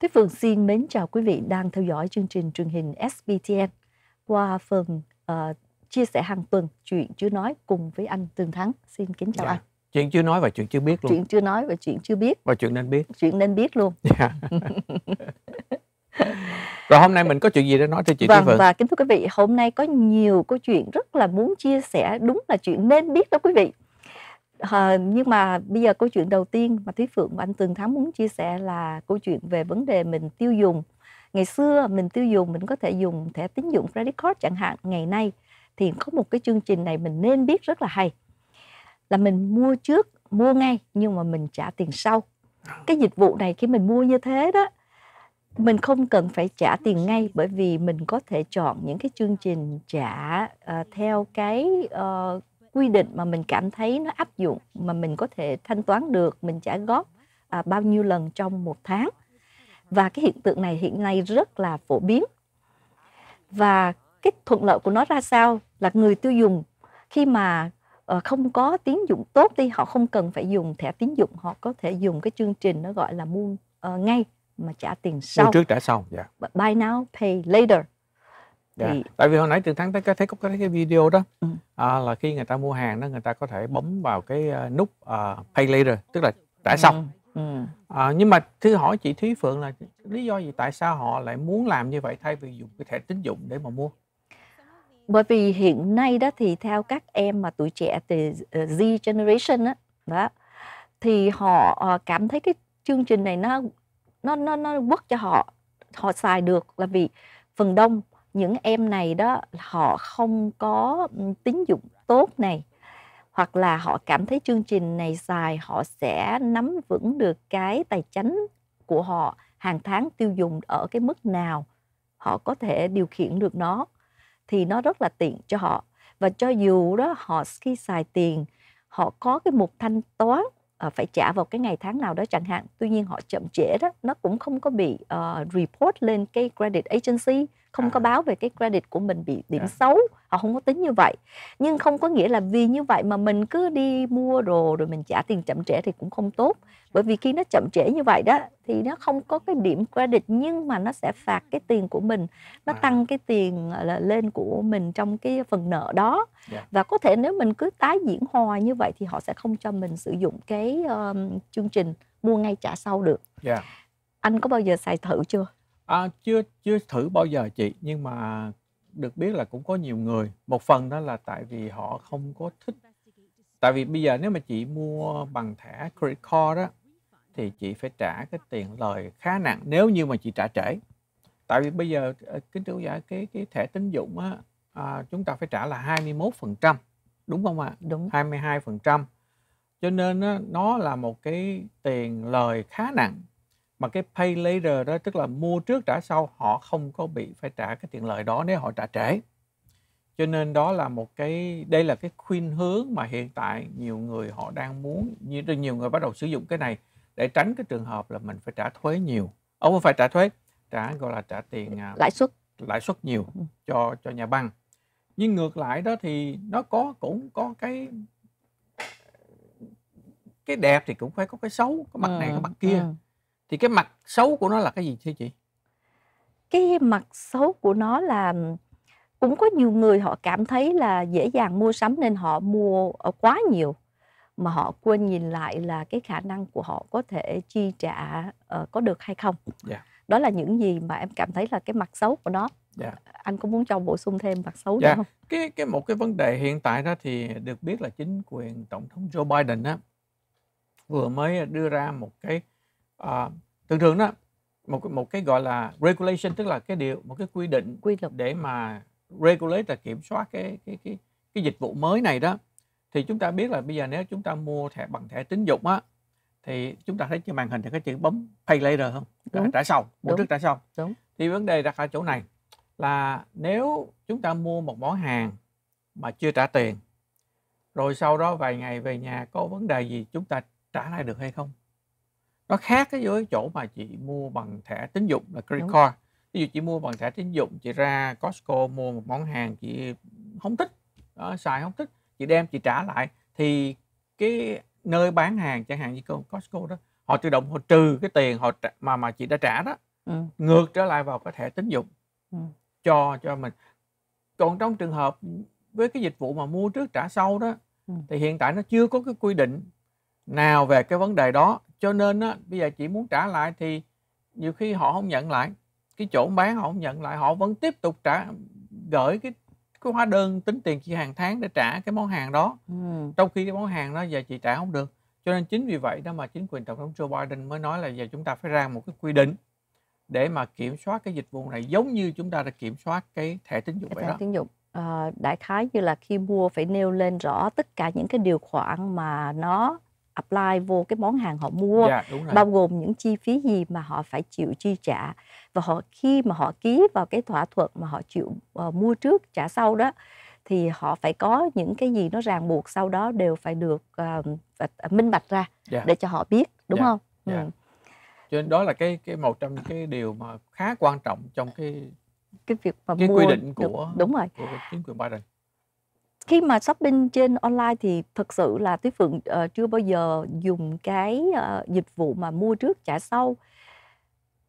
Thúy Phương xin mến chào quý vị đang theo dõi chương trình truyền hình SBTN qua phần uh, chia sẻ hàng tuần chuyện chưa nói cùng với anh Tường Thắng. Xin kính chào dạ. anh. Chuyện chưa nói và chuyện chưa biết luôn. Chuyện chưa nói và chuyện chưa biết. Và chuyện nên biết. Chuyện nên biết luôn. Dạ. Rồi hôm nay mình có chuyện gì để nói cho chị vâng, Phương? Và kính thưa quý vị, hôm nay có nhiều câu chuyện rất là muốn chia sẻ, đúng là chuyện nên biết đó quý vị. À, nhưng mà bây giờ câu chuyện đầu tiên mà Thúy Phượng và anh Tường Thắng muốn chia sẻ là câu chuyện về vấn đề mình tiêu dùng. Ngày xưa mình tiêu dùng mình có thể dùng thẻ tín dụng credit card chẳng hạn. Ngày nay thì có một cái chương trình này mình nên biết rất là hay. Là mình mua trước, mua ngay nhưng mà mình trả tiền sau. Cái dịch vụ này khi mình mua như thế đó mình không cần phải trả tiền ngay bởi vì mình có thể chọn những cái chương trình trả uh, theo cái uh, quy định mà mình cảm thấy nó áp dụng mà mình có thể thanh toán được mình trả góp à, bao nhiêu lần trong một tháng và cái hiện tượng này hiện nay rất là phổ biến và cái thuận lợi của nó ra sao là người tiêu dùng khi mà ờ, không có tín dụng tốt thì họ không cần phải dùng thẻ tín dụng họ có thể dùng cái chương trình nó gọi là mua uh, ngay mà trả tiền sau mua trước trả sau yeah. Dạ. buy now pay later Yeah. Dạ. Tại vì hồi nãy Trường Thắng thấy, cái thấy có cái video đó ừ. à, là khi người ta mua hàng đó người ta có thể bấm vào cái ờ, nút uh, pay later tức là trả xong Ừ. Ừ. À, nhưng mà thư hỏi chị Thúy Phượng là lý do gì tại sao họ lại muốn làm như vậy thay vì dùng cái thẻ tín dụng để mà mua? Bởi vì hiện nay đó thì theo các em mà tuổi trẻ từ ờ, Z generation đó, đó thì họ cảm thấy cái chương trình này nó nó nó nó work cho họ họ xài được là vì phần đông những em này đó họ không có tín dụng tốt này hoặc là họ cảm thấy chương trình này dài họ sẽ nắm vững được cái tài chính của họ hàng tháng tiêu dùng ở cái mức nào họ có thể điều khiển được nó thì nó rất là tiện cho họ và cho dù đó họ khi xài tiền họ có cái mục thanh toán ờ, phải trả vào cái ngày tháng nào đó chẳng hạn tuy nhiên họ chậm trễ đó nó cũng không có bị uh, report lên cái credit agency không à. có báo về cái credit của mình bị điểm à. xấu họ không có tính như vậy nhưng không có nghĩa là vì như vậy mà mình cứ đi mua đồ rồi mình trả tiền chậm trễ thì cũng không tốt bởi vì khi nó chậm trễ như vậy đó thì nó không có cái điểm credit nhưng mà nó sẽ phạt cái tiền của mình nó à. tăng cái tiền là lên của mình trong cái phần nợ đó yeah. Dạ. và có thể nếu mình cứ tái diễn hoài như vậy thì họ sẽ không cho mình sử dụng cái um, chương trình mua ngay trả sau được yeah. Dạ. anh có bao giờ xài thử chưa À, chưa chưa thử bao giờ chị nhưng mà được biết là cũng có nhiều người một phần đó là tại vì họ không có thích tại vì bây giờ nếu mà chị mua bằng thẻ credit card đó thì chị phải trả cái tiền lời khá nặng nếu như mà chị trả trễ tại vì bây giờ ờ, kính thưa cái cái, cái thẻ tín dụng á à, chúng ta phải trả là 21 phần trăm đúng không ạ à? đúng 22 phần trăm cho nên á, nó là một cái tiền lời khá nặng mà cái pay later đó tức là mua trước trả sau họ không có bị phải trả cái tiền lợi đó nếu họ trả trễ cho nên đó là một cái đây là cái khuyên hướng mà hiện tại nhiều người họ đang muốn nhiều, nhiều người bắt đầu sử dụng cái này để tránh cái trường hợp là mình phải trả thuế nhiều ông ờ, không phải trả thuế trả gọi là trả tiền à, lãi suất lãi suất nhiều ừ. cho cho nhà băng nhưng ngược lại đó thì nó có cũng có cái cái đẹp thì cũng phải có cái xấu có mặt ờ, này có mặt kia ừ thì cái mặt xấu của nó là cái gì thưa chị cái mặt xấu của nó là cũng có nhiều người họ cảm thấy là dễ dàng mua sắm nên họ mua quá nhiều mà họ quên nhìn lại là cái khả năng của họ có thể chi trả uh, có được hay không yeah. Dạ. đó là những gì mà em cảm thấy là cái mặt xấu của nó yeah. Dạ. anh có muốn cho bổ sung thêm mặt xấu yeah. Dạ. không cái cái một cái vấn đề hiện tại đó thì được biết là chính quyền tổng thống Joe Biden á vừa mới đưa ra một cái à, thường thường đó một một cái gọi là regulation tức là cái điều một cái quy định quy luật để mà regulate là kiểm soát cái cái cái cái dịch vụ mới này đó thì chúng ta biết là bây giờ nếu chúng ta mua thẻ bằng thẻ tín dụng á thì chúng ta thấy trên màn hình thì cái chữ bấm pay later không đúng. trả sau mua trước trả sau đúng thì vấn đề đặt ở chỗ này là nếu chúng ta mua một món hàng mà chưa trả tiền rồi sau đó vài ngày về nhà có vấn đề gì chúng ta trả lại được hay không nó khác cái với chỗ mà chị mua bằng thẻ tín dụng là credit card ví dụ chị mua bằng thẻ tín dụng chị ra Costco mua một món hàng chị không thích đó, xài không thích chị đem chị trả lại thì cái nơi bán hàng chẳng hạn như Costco đó họ tự động họ trừ cái tiền họ mà mà chị đã trả đó ừ. ngược trở lại vào cái thẻ tín dụng ừ. cho cho mình còn trong trường hợp với cái dịch vụ mà mua trước trả sau đó ừ. thì hiện tại nó chưa có cái quy định nào về cái vấn đề đó cho nên á, bây giờ chị muốn trả lại thì nhiều khi họ không nhận lại cái chỗ bán họ không nhận lại họ vẫn tiếp tục trả gửi cái cái hóa đơn tính tiền chị hàng tháng để trả cái món hàng đó ừ. trong khi cái món hàng đó giờ chị trả không được cho nên chính vì vậy đó mà chính quyền tổng thống Joe Biden mới nói là giờ chúng ta phải ra một cái quy định để mà kiểm soát cái dịch vụ này giống như chúng ta đã kiểm soát cái thẻ tín dụng cái vậy đó. tín dụng à, đại khái như là khi mua phải nêu lên rõ tất cả những cái điều khoản mà nó apply vô cái món hàng họ mua yeah, dạ, bao gồm những chi phí gì mà họ phải chịu chi trả và họ khi mà họ ký vào cái thỏa thuận mà họ chịu uh, mua trước trả sau đó thì họ phải có những cái gì nó ràng buộc sau đó đều phải được uh, uh minh bạch ra yeah. Dạ. để cho họ biết đúng yeah. Dạ, không? Yeah. Ừ. Cho nên đó là cái cái một trong cái điều mà khá quan trọng trong cái cái việc mà cái mua quy định của đúng, đúng rồi của chính quyền Biden khi mà shopping trên online thì thật sự là Tuyết Phượng uh, chưa bao giờ dùng cái uh, dịch vụ mà mua trước trả sau.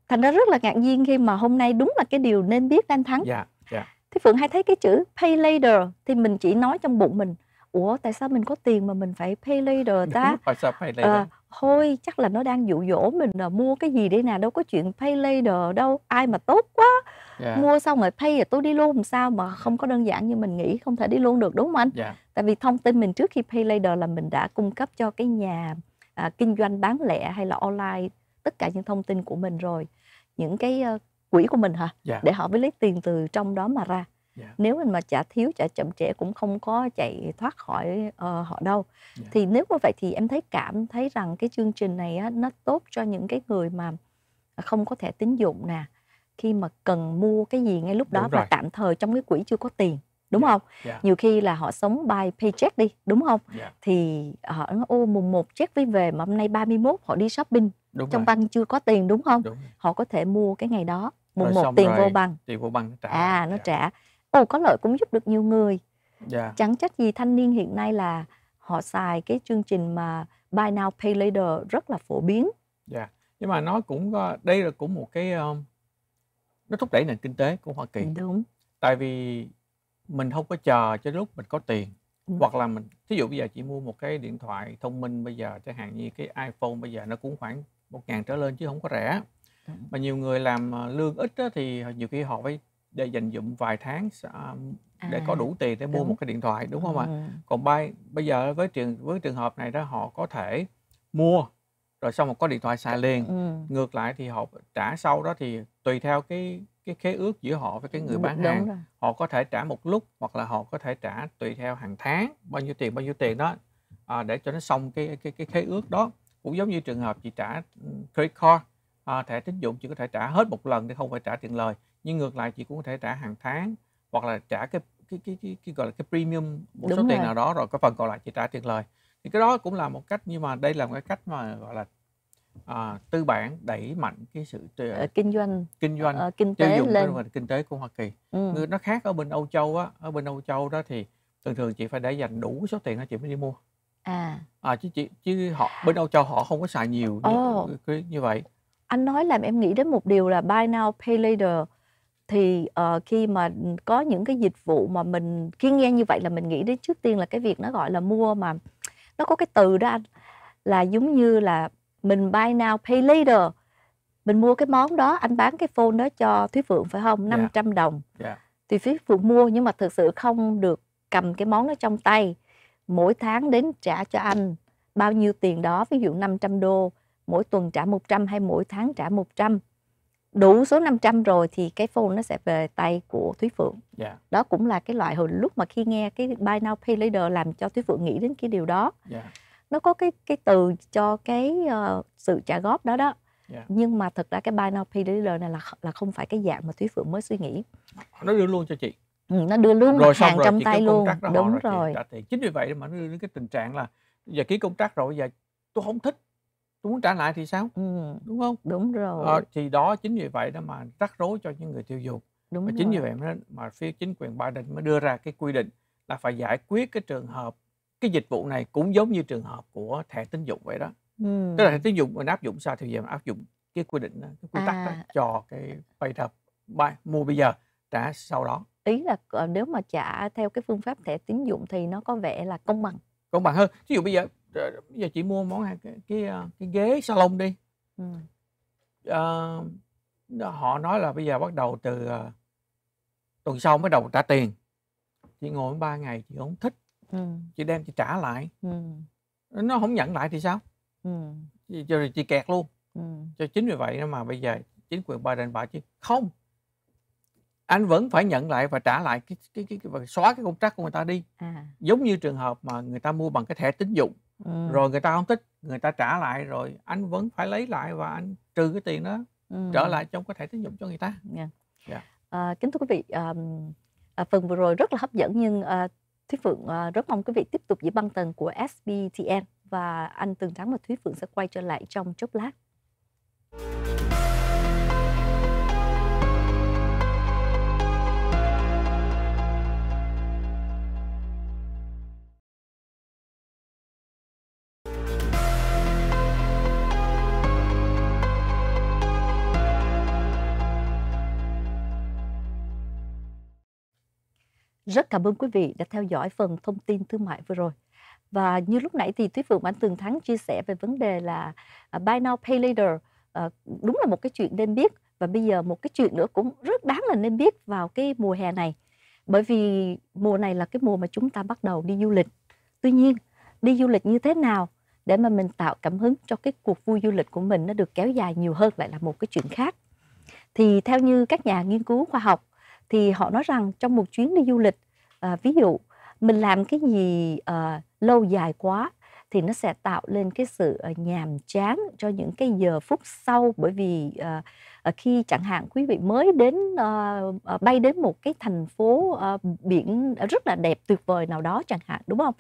Thành ra rất là ngạc nhiên khi mà hôm nay đúng là cái điều nên biết anh Thắng. Dạ, yeah, Yeah. Tuyết Phượng hay thấy cái chữ pay later thì mình chỉ nói trong bụng mình, ủa tại sao mình có tiền mà mình phải pay later ta? Đúng, phải sao pay ờ, later? Uh, thôi chắc là nó đang dụ dỗ mình là mua cái gì đây nè đâu có chuyện pay later đâu ai mà tốt quá yeah. Dạ. mua xong rồi pay rồi tôi đi luôn làm sao mà không có đơn giản như mình nghĩ không thể đi luôn được đúng không anh yeah. Dạ. tại vì thông tin mình trước khi pay later là mình đã cung cấp cho cái nhà à, kinh doanh bán lẻ hay là online tất cả những thông tin của mình rồi những cái uh, quỹ của mình hả yeah. Dạ. để họ mới lấy tiền từ trong đó mà ra yeah. Dạ. nếu mình mà chả thiếu chả chậm trễ cũng không có chạy thoát khỏi uh, họ đâu yeah. Dạ. thì nếu như vậy thì em thấy cảm thấy rằng cái chương trình này á, nó tốt cho những cái người mà không có thẻ tín dụng nè khi mà cần mua cái gì ngay lúc đó và tạm thời trong cái quỹ chưa có tiền đúng yeah, dạ, không yeah. nhiều khi là họ sống by paycheck đi đúng không yeah. thì họ nói ô mùng một check với về mà hôm nay 31 họ đi shopping đúng trong rồi. băng chưa có tiền đúng không đúng. họ có thể mua cái ngày đó mùng rồi, một tiền rồi. vô băng tiền vô băng trả à nó yeah. trả ồ có lợi cũng giúp được nhiều người yeah. Dạ. chẳng trách gì thanh niên hiện nay là họ xài cái chương trình mà buy now pay later rất là phổ biến yeah. Dạ. nhưng mà nó cũng đây là cũng một cái um, nó thúc đẩy nền kinh tế của hoa kỳ đúng tại vì mình không có chờ cho lúc mình có tiền đúng. hoặc là mình thí dụ bây giờ chị mua một cái điện thoại thông minh bây giờ chẳng hạn như cái iphone bây giờ nó cũng khoảng một ngàn trở lên chứ không có rẻ mà nhiều người làm ờ, lương ít á, thì nhiều khi họ phải để dành dụm vài tháng à, để à, có đủ tiền để mua một cái điện thoại đúng không ạ? Ừ. À? Còn bay bây giờ với trường với trường hợp này đó họ có thể mua rồi xong một có điện thoại xài ờ. liền. Ừ. Ngược lại thì họ trả sau đó thì tùy theo cái cái khế ước giữa họ với cái người bán đúng hàng rồi. họ có thể trả một lúc hoặc là họ có thể trả tùy theo hàng tháng bao nhiêu tiền bao nhiêu tiền đó à, để cho nó xong cái cái cái khế ước đó cũng giống như trường hợp chị trả ừ, credit card à, thẻ tín dụng chỉ có thể trả hết một lần để không phải trả tiền lời nhưng ngược lại chị cũng có thể trả hàng tháng hoặc là trả cái cái cái cái, cái gọi là cái premium một Đúng số rồi. tiền nào đó rồi cái phần còn lại chị trả tiền lời thì cái đó cũng là một cách nhưng mà đây là một cái cách mà gọi là à, tư bản đẩy mạnh cái sự à, kinh doanh kinh doanh à, kinh tế tiêu lên. Cái kinh tế của Hoa Kỳ ừ. nó khác ở bên Âu Châu á ở bên Âu Châu đó thì thường thường chị phải để dành đủ số tiền đó chị mới đi mua à à chứ chị chứ họ bên Âu Châu họ không có xài nhiều oh. như, như vậy anh nói làm em nghĩ đến một điều là buy now pay later thì uh, khi mà có những cái dịch vụ mà mình khi nghe như vậy là mình nghĩ đến trước tiên là cái việc nó gọi là mua mà nó có cái từ đó anh là giống như là mình buy now pay later mình mua cái món đó anh bán cái phone đó cho Thúy Phượng phải không 500 dạ. yeah. đồng yeah. Dạ. thì Thúy Phượng mua nhưng mà thực sự không được cầm cái món đó trong tay mỗi tháng đến trả cho anh bao nhiêu tiền đó ví dụ 500 đô mỗi tuần trả 100 hay mỗi tháng trả 100 đủ số 500 rồi thì cái phone nó sẽ về tay của Thúy Phượng. Yeah. Dạ. Đó cũng là cái loại hồi lúc mà khi nghe cái buy now pay later làm cho Thúy Phượng nghĩ đến cái điều đó. Yeah. Dạ. Nó có cái cái từ cho cái uh, sự trả góp đó đó. Yeah. Dạ. Nhưng mà thật ra cái buy now pay later này là là không phải cái dạng mà Thúy Phượng mới suy nghĩ. Nó đưa luôn cho chị. Ừ, nó đưa luôn rồi, hàng rồi, trong tay luôn. Đúng rồi. rồi. chính vì vậy mà nó đưa đến cái tình trạng là giờ ký công tác rồi giờ tôi không thích tôi muốn trả lại thì sao ừ. đúng không đúng ờ, rồi ờ, thì đó chính vì vậy đó mà rắc rối cho những người tiêu dùng đúng và rồi. chính vì vậy mà, phía chính quyền Biden mới đưa ra cái quy định là phải giải quyết cái trường hợp cái dịch vụ này cũng giống như trường hợp của thẻ tín dụng vậy đó ừ. tức là thẻ tín dụng mình áp dụng sao thì giờ áp dụng cái quy định cái quy tắc à. đó cho cái vay tập buy, mua bây giờ trả sau đó ý là ờ, nếu mà trả theo cái phương pháp thẻ tín dụng thì nó có vẻ là công bằng công bằng hơn ví dụ bây giờ bây giờ chị mua món cái cái, ờ, cái ghế salon đi ừ. à, họ nói là bây giờ bắt đầu từ uh, tuần sau mới đầu trả tiền chị ngồi ba ngày chị không thích ừ. chị đem chị trả lại ừ. nó không nhận lại thì sao ừ. chị, rồi chị kẹt luôn ừ. cho chính vì vậy mà bây giờ chính quyền Biden bảo chứ không anh vẫn phải nhận lại và trả lại cái cái cái, cái và xóa cái công trắc của người ta đi à. giống như trường hợp mà người ta mua bằng cái thẻ tín dụng ừ. rồi người ta không thích người ta trả lại rồi anh vẫn phải lấy lại và anh trừ cái tiền đó ừ. trở lại trong có thể tín dụng cho người ta yeah. Dạ. Yeah. Dạ. À, kính thưa quý vị à, à, phần vừa rồi rất là hấp dẫn nhưng à, Thúy Phượng à, rất mong quý vị tiếp tục giữ băng tần của SBTN và anh Tường Thắng và Thúy Phượng sẽ quay trở lại trong chốc lát. Rất cảm ơn quý vị đã theo dõi phần thông tin thương mại vừa rồi. Và như lúc nãy thì Thúy Phượng anh Tường Thắng chia sẻ về vấn đề là à, Buy Now Pay Later à, đúng là một cái chuyện nên biết và bây giờ một cái chuyện nữa cũng rất đáng là nên biết vào cái mùa hè này. Bởi vì mùa này là cái mùa mà chúng ta bắt đầu đi du lịch. Tuy nhiên, đi du lịch như thế nào để mà mình tạo cảm hứng cho cái cuộc vui du lịch của mình nó được kéo dài nhiều hơn lại là một cái chuyện khác. Thì theo như các nhà nghiên cứu khoa học thì họ nói rằng trong một chuyến đi du lịch à, ví dụ mình làm cái gì à, lâu dài quá thì nó sẽ tạo lên cái sự à, nhàm chán cho những cái giờ phút sau bởi vì uh, khi chẳng hạn quý vị mới đến uh, bay đến một cái thành phố uh, biển rất là đẹp tuyệt vời nào đó chẳng hạn đúng không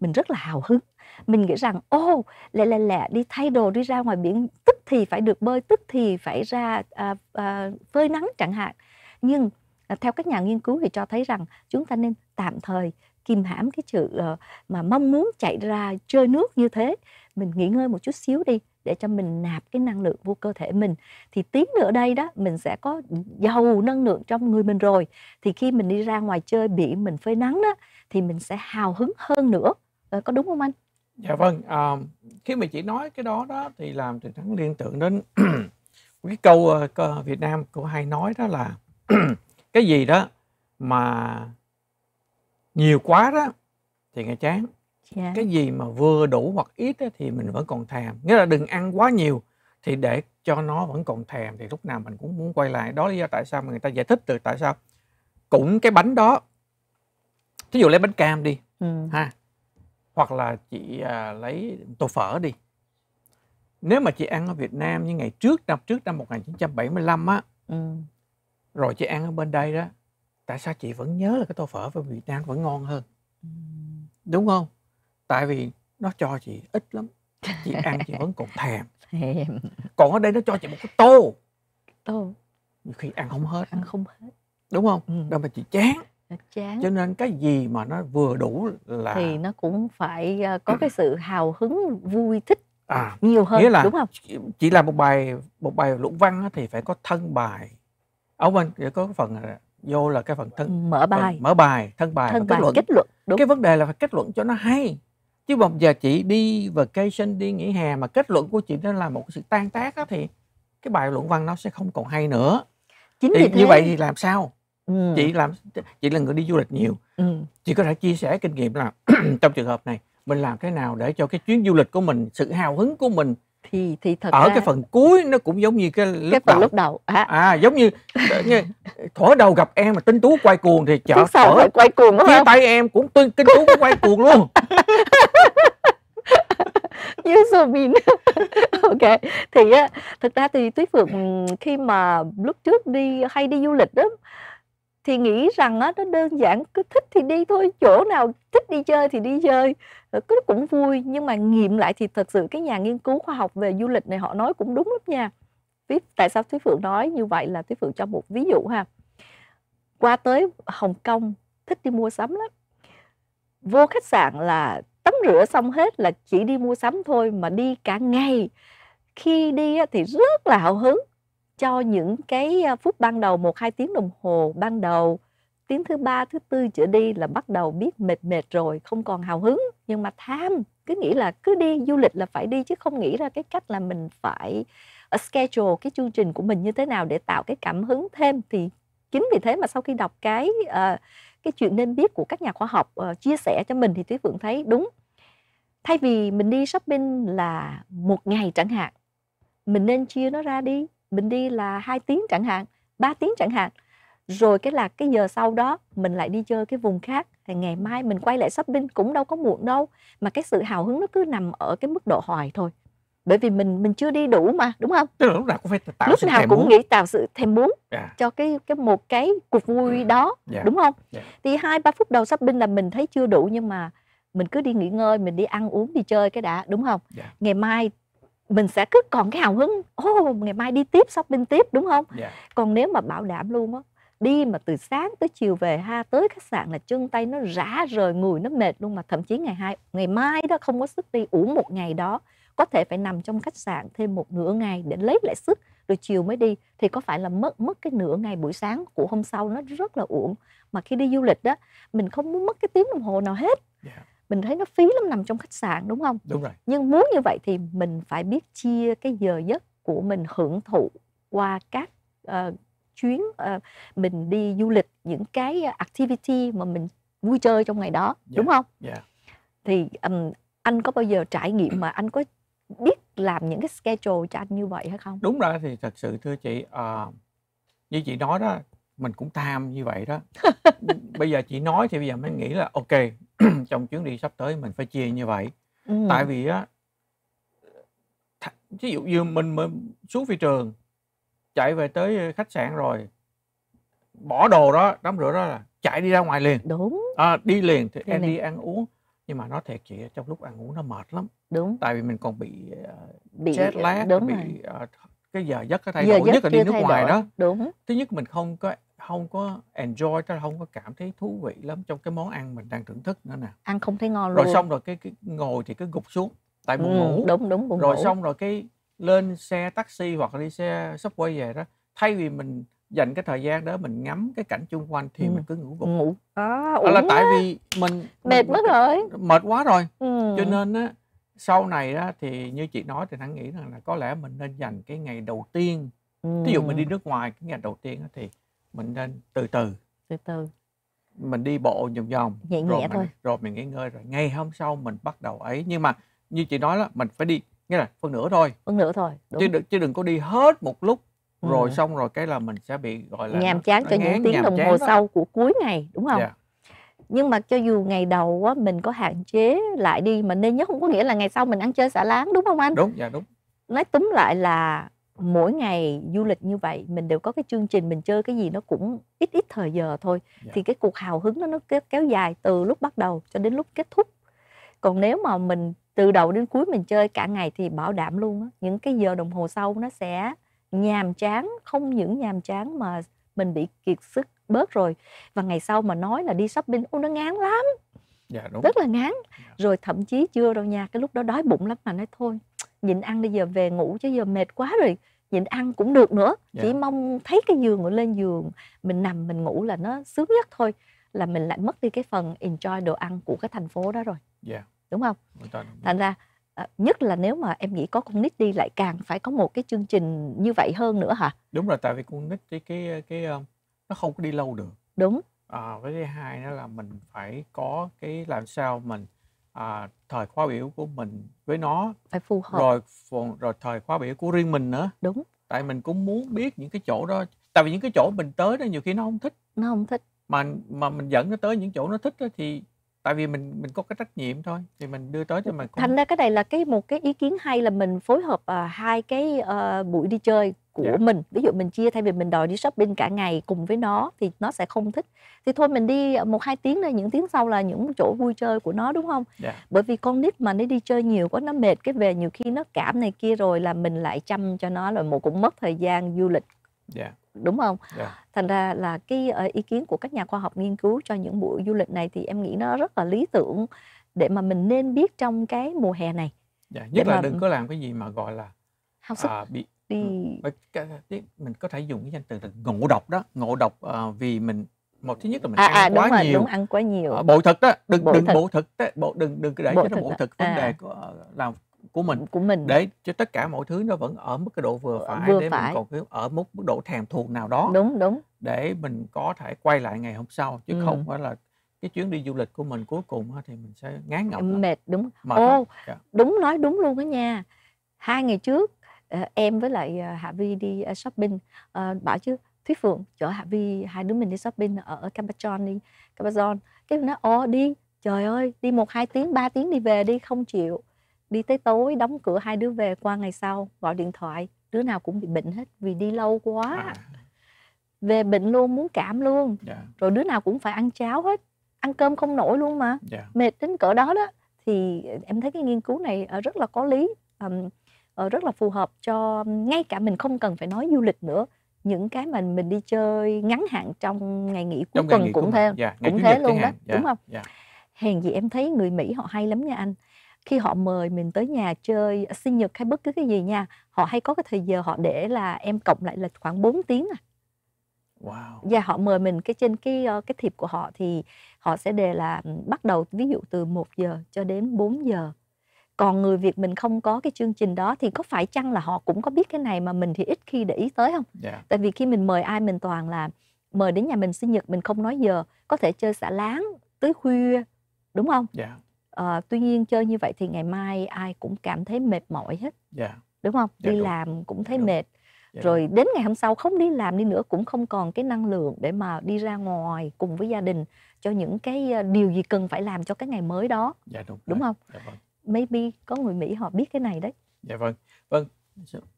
mình rất là hào hứng mình nghĩ rằng ô lẹ lẹ lẹ đi thay đồ đi ra ngoài biển tức thì phải được bơi tức thì phải ra uh, uh, phơi nắng chẳng hạn nhưng Ờ, theo các nhà nghiên cứu thì cho thấy rằng chúng ta nên tạm thời kìm hãm cái sự ờ, mà mong muốn chạy ra chơi nước như thế mình nghỉ ngơi một chút xíu đi để cho mình nạp cái năng lượng vô cơ thể mình thì tí nữa đây đó mình sẽ có giàu năng lượng trong người mình rồi thì khi mình đi ra ngoài chơi biển mình phơi nắng đó thì mình sẽ hào hứng hơn nữa ờ, có đúng không anh dạ vâng à, khi mà chỉ nói cái đó đó thì làm thì thắng liên tưởng đến cái câu uh, Việt Nam cô hay nói đó là cái gì đó mà nhiều quá đó thì nghe chán yeah. Dạ. cái gì mà vừa đủ hoặc ít đó, thì mình vẫn còn thèm nghĩa là đừng ăn quá nhiều thì để cho nó vẫn còn thèm thì lúc nào mình cũng muốn quay lại đó là do tại sao mà người ta giải thích từ tại sao cũng cái bánh đó thí dụ lấy bánh cam đi ừ. ha hoặc là chị à, lấy tô phở đi nếu mà chị ăn ở Việt Nam như ngày trước năm trước năm 1975 á ừ rồi chị ăn ở bên đây đó tại sao chị vẫn nhớ là cái tô phở ở Việt Nam vẫn ngon hơn đúng không tại vì nó cho chị ít lắm chị ăn chị vẫn còn thèm Thèm. còn ở đây nó cho chị một cái tô tô nhiều khi ăn không hết ăn không hết đúng không ừ. đâu mà chị chán ờ, chán cho nên cái gì mà nó vừa đủ là thì nó cũng phải ờ, có cái sự hào hứng vui thích à, nhiều hơn nghĩa là đúng không chị làm một bài một bài luận văn thì phải có thân bài ở quên có phần vô là cái phần thân ừ, mở bài mở bài thân bài thân và bài, kết luận kết luận đúng. cái vấn đề là phải kết luận cho nó hay chứ bây giờ chị đi vacation đi nghỉ hè mà kết luận của chị nó là một sự tan tác đó thì cái bài luận văn nó sẽ không còn hay nữa chính thì, vì thế. như vậy thì làm sao ừ. chị làm chị là người đi du lịch nhiều ừ. chị có thể chia sẻ kinh nghiệm là trong trường hợp này mình làm thế nào để cho cái chuyến du lịch của mình sự hào hứng của mình thì thì thật ở ra... cái phần cuối nó cũng giống như cái lúc cái phần đầu. lúc đầu à, à giống như, ờ, như thổi đầu gặp em mà tinh tú quay cuồng thì chợ thổi quay cuồng chia tay em cũng tinh tinh tú cũng quay cuồng luôn như so mean ok thì á thực ra thì tuyết phượng khi mà lúc trước đi hay đi du lịch đó thì nghĩ rằng nó đơn giản cứ thích thì đi thôi chỗ nào thích đi chơi thì đi chơi ờ, cứ cũng vui nhưng mà nghiệm lại thì thật sự cái nhà nghiên cứu khoa học về du lịch này họ nói cũng đúng lắm nha tại sao Thúy Phượng nói như vậy là Thúy Phượng cho một ví dụ ha qua tới Hồng Kông thích đi mua sắm lắm vô khách sạn là tắm rửa xong hết là chỉ đi mua sắm thôi mà đi cả ngày khi đi thì rất là hào hứng cho những cái à, phút ban đầu một hai tiếng đồng hồ ban đầu tiếng thứ ba thứ tư trở đi là bắt đầu biết mệt mệt rồi không còn hào hứng nhưng mà tham cứ nghĩ là cứ đi du lịch là phải đi chứ không nghĩ ra cái cách là mình phải à, schedule cái chương trình của mình như thế nào để tạo cái cảm hứng thêm thì chính vì thế mà sau khi đọc cái uh, cái chuyện nên biết của các nhà khoa học uh, chia sẻ cho mình thì thúy phượng thấy đúng thay vì mình đi shopping là một ngày chẳng hạn mình nên chia nó ra đi mình đi là hai tiếng chẳng hạn 3 tiếng chẳng hạn rồi cái là cái giờ sau đó mình lại đi chơi cái vùng khác thì ngày mai mình quay lại shopping cũng đâu có muộn đâu mà cái sự hào hứng nó cứ nằm ở cái mức độ hoài thôi bởi vì mình mình chưa đi đủ mà đúng không Tức là lúc nào cũng phải tạo lúc sự nào cũng muốn. nghĩ tạo sự thèm muốn yeah. Dạ. cho cái cái một cái cuộc vui yeah. Ừ. đó yeah. Dạ. đúng không yeah. Dạ. thì hai ba phút đầu shopping là mình thấy chưa đủ nhưng mà mình cứ đi nghỉ ngơi mình đi ăn uống đi chơi cái đã đúng không yeah. ngày mai mình sẽ cứ còn cái hào hứng ô oh, ngày mai đi tiếp shopping tiếp đúng không yeah. Dạ. còn nếu mà bảo đảm luôn á đi mà từ sáng tới chiều về ha tới khách sạn là chân tay nó rã rời người nó mệt luôn mà thậm chí ngày hai ngày mai đó không có sức đi uống một ngày đó có thể phải nằm trong khách sạn thêm một nửa ngày để lấy lại sức rồi chiều mới đi thì có phải là mất mất cái nửa ngày buổi sáng của hôm sau nó rất là uổng mà khi đi du lịch đó mình không muốn mất cái tiếng đồng hồ nào hết yeah dạ mình thấy nó phí lắm nằm trong khách sạn đúng không đúng rồi nhưng muốn như vậy thì mình phải biết chia cái giờ giấc của mình hưởng thụ qua các uh, chuyến uh, mình đi du lịch những cái ờ, activity mà mình vui chơi trong ngày đó yeah. đúng không yeah. thì um, anh có bao giờ trải nghiệm mà anh có biết làm những cái schedule cho anh như vậy hay không đúng rồi thì thật sự thưa chị uh, như chị nói đó mình cũng tham như vậy đó bây giờ chị nói thì bây giờ mới nghĩ là ok trong chuyến đi sắp tới mình phải chia như vậy ừ. tại vì á ví dụ như mình mới xuống phi trường chạy về tới khách sạn rồi bỏ đồ đó đám rửa đó là chạy đi ra ngoài liền đúng à, đi liền thì Thế em này. đi ăn uống nhưng mà nó thiệt chị trong lúc ăn uống nó mệt lắm đúng tại vì mình còn bị uh, bị jet ờ, lag đúng bị Uh, cái giờ giấc nó thay giờ đổi nhất là đi nước ngoài đổi. đó đúng thứ nhất mình không có không có enjoy tức là không có cảm thấy thú vị lắm trong cái món ăn mình đang thưởng thức nữa nè ăn không thấy ngon luôn rồi xong rồi cái, cái ngồi thì cứ gục xuống tại buồn ừ, ngủ đúng đúng buồn rồi ngủ. xong rồi cái lên xe taxi hoặc đi xe sắp quay về đó thay vì mình dành cái thời gian đó mình ngắm cái cảnh chung quanh thì ừ. mình cứ ngủ gục ngủ à, đó là tại vì mình mệt mất rồi mệt quá rồi ừ. cho nên á sau này á thì như chị nói thì thắng nghĩ rằng là có lẽ mình nên dành cái ngày đầu tiên ừ. dụ mình đi nước ngoài cái ngày đầu tiên á thì mình nên từ từ từ từ mình đi bộ vòng vòng nhẹ rồi nhẹ mình, thôi rồi mình nghỉ ngơi rồi ngay hôm sau mình bắt đầu ấy nhưng mà như chị nói là mình phải đi nghĩa là phân nửa thôi phân nửa thôi đúng. chứ đừng chứ đừng có đi hết một lúc ừ. rồi xong rồi cái là mình sẽ bị gọi là nhàm chán nó, nó cho những tiếng đồng hồ đó. sau của cuối ngày đúng không yeah. Dạ. nhưng mà cho dù ngày đầu á, mình có hạn chế lại đi mình nên nhớ không có nghĩa là ngày sau mình ăn chơi xả láng đúng không anh đúng dạ đúng nói túm lại là mỗi ngày du lịch như vậy mình đều có cái chương trình mình chơi cái gì nó cũng ít ít thời giờ thôi yeah. Dạ. thì cái cuộc hào hứng nó nó kéo dài từ lúc bắt đầu cho đến lúc kết thúc còn nếu mà mình từ đầu đến cuối mình chơi cả ngày thì bảo đảm luôn á những cái giờ đồng hồ sau nó sẽ nhàm chán không những nhàm chán mà mình bị kiệt sức bớt rồi và ngày sau mà nói là đi shopping ô nó ngán lắm dạ, đúng. rất là ngán dạ. rồi thậm chí chưa đâu nha cái lúc đó đói bụng lắm mà nói thôi nhịn ăn đi giờ về ngủ chứ giờ mệt quá rồi nhịn ăn cũng được nữa yeah. chỉ dạ. mong thấy cái giường mình lên giường mình nằm mình ngủ là nó sướng nhất thôi là mình lại mất đi cái phần enjoy đồ ăn của cái thành phố đó rồi yeah. Dạ. đúng không thành ra à, nhất là nếu mà em nghĩ có con nít đi lại càng phải có một cái chương trình như vậy hơn nữa hả đúng rồi tại vì con nít cái cái, cái nó không có đi lâu được đúng à, với thứ hai nó là mình phải có cái làm sao mình à, thời khóa biểu của mình với nó phải phù hợp rồi rồi thời khóa biểu của riêng mình nữa đúng tại mình cũng muốn biết những cái chỗ đó tại vì những cái chỗ mình tới đó nhiều khi nó không thích nó không thích mà mà mình dẫn nó tới những chỗ nó thích đó thì tại vì mình mình có cái trách nhiệm thôi thì mình đưa tới cho mình cũng... thành ra cái này là cái một cái ý kiến hay là mình phối hợp uh, hai cái uh, buổi đi chơi của yeah. Dạ. mình ví dụ mình chia thay vì mình đòi đi shopping cả ngày cùng với nó thì nó sẽ không thích thì thôi mình đi một hai tiếng đây những tiếng sau là những chỗ vui chơi của nó đúng không yeah. Dạ. bởi vì con nít mà nó đi chơi nhiều quá nó mệt cái về nhiều khi nó cảm này kia rồi là mình lại chăm cho nó rồi một cũng mất thời gian du lịch yeah. Dạ. đúng không yeah. thành ra là cái ờ, ý kiến của các nhà khoa học nghiên cứu cho những buổi du lịch này thì em nghĩ nó rất là lý tưởng để mà mình nên biết trong cái mùa hè này yeah. nhất để là mà... đừng có làm cái gì mà gọi là À, bị đi mình có thể dùng cái danh từ là ngộ độc đó ngộ độc uh, vì mình một thứ nhất là mình à, ăn à, đúng quá rồi, nhiều đúng ăn quá nhiều ờ, bộ thực đó đừng bộ đừng thực. bộ thực đó bộ đừng đừng để cho nó bộ thực vấn à. đề của làm của mình của mình để cho tất cả mọi thứ nó vẫn ở mức cái độ vừa ờ, phải vừa để phải. mình còn cái ở mức mức độ thèm thuồng nào đó đúng đúng để mình có thể quay lại ngày hôm sau chứ ừ. không phải là cái chuyến đi du lịch của mình cuối cùng thì mình sẽ ngán ngẩm mệt đúng mệt Ô, yeah. Dạ. đúng nói đúng luôn đó nha hai ngày trước Ờ, em với lại ờ, Hạ Vi đi ờ, shopping bảo chứ Thúy Phượng chở Hạ Vi hai đứa mình đi shopping ở Campachon đi Campachon cái nó ồ đi trời ơi đi một hai tiếng ba tiếng đi về đi không chịu đi tới tối đóng cửa hai đứa về qua ngày sau gọi điện thoại đứa nào cũng bị bệnh hết vì đi lâu quá à. về bệnh luôn muốn cảm luôn yeah. Dạ. rồi đứa nào cũng phải ăn cháo hết ăn cơm không nổi luôn mà yeah. Dạ. mệt đến cỡ đó đó thì em thấy cái nghiên cứu này rất là có lý um, Ờ, rất là phù hợp cho ngay cả mình không cần phải nói du lịch nữa những cái mà mình đi chơi ngắn hạn trong ngày nghỉ cuối tuần cũng thế yeah, cũng thế luôn đó yeah, đúng không yeah. hèn gì em thấy người mỹ họ hay lắm nha anh khi họ mời mình tới nhà chơi sinh nhật hay bất cứ cái gì nha họ hay có cái thời giờ họ để là em cộng lại là khoảng 4 tiếng à Wow. Và họ mời mình cái trên cái ờ, cái thiệp của họ thì họ sẽ đề là bắt đầu ví dụ từ 1 giờ cho đến 4 giờ còn người việt mình không có cái chương trình đó thì có phải chăng là họ cũng có biết cái này mà mình thì ít khi để ý tới không yeah. Dạ. tại vì khi mình mời ai mình toàn là mời đến nhà mình sinh nhật mình không nói giờ có thể chơi xả láng tới khuya đúng không yeah. Dạ. à, ờ, tuy nhiên chơi như vậy thì ngày mai ai cũng cảm thấy mệt mỏi hết yeah. Dạ. đúng không yeah, đi đúng. làm cũng thấy đúng. mệt yeah. rồi đến ngày hôm sau không đi làm đi nữa cũng không còn cái năng lượng để mà đi ra ngoài cùng với gia đình cho những cái ờ, điều gì cần phải làm cho cái ngày mới đó dạ, đúng, đúng không dạ, vâng maybe có người Mỹ họ biết cái này đấy. Dạ vâng. Vâng.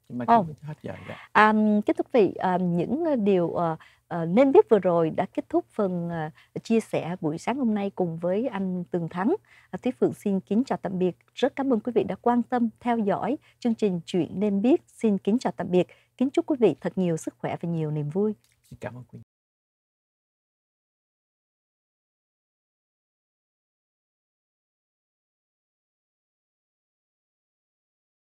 Chúng ta oh. hết giờ rồi. vị, à, những ờ, điều uh, uh, nên biết vừa rồi đã kết thúc phần uh, chia sẻ buổi sáng hôm nay cùng với anh Tường Thắng. À, Thúy Phượng xin kính chào tạm biệt. Rất cảm ơn quý vị đã quan tâm theo dõi chương trình Chuyện nên biết. Xin kính chào tạm biệt. Kính chúc quý vị thật nhiều sức khỏe và nhiều niềm vui. Xin cảm ơn quý vị.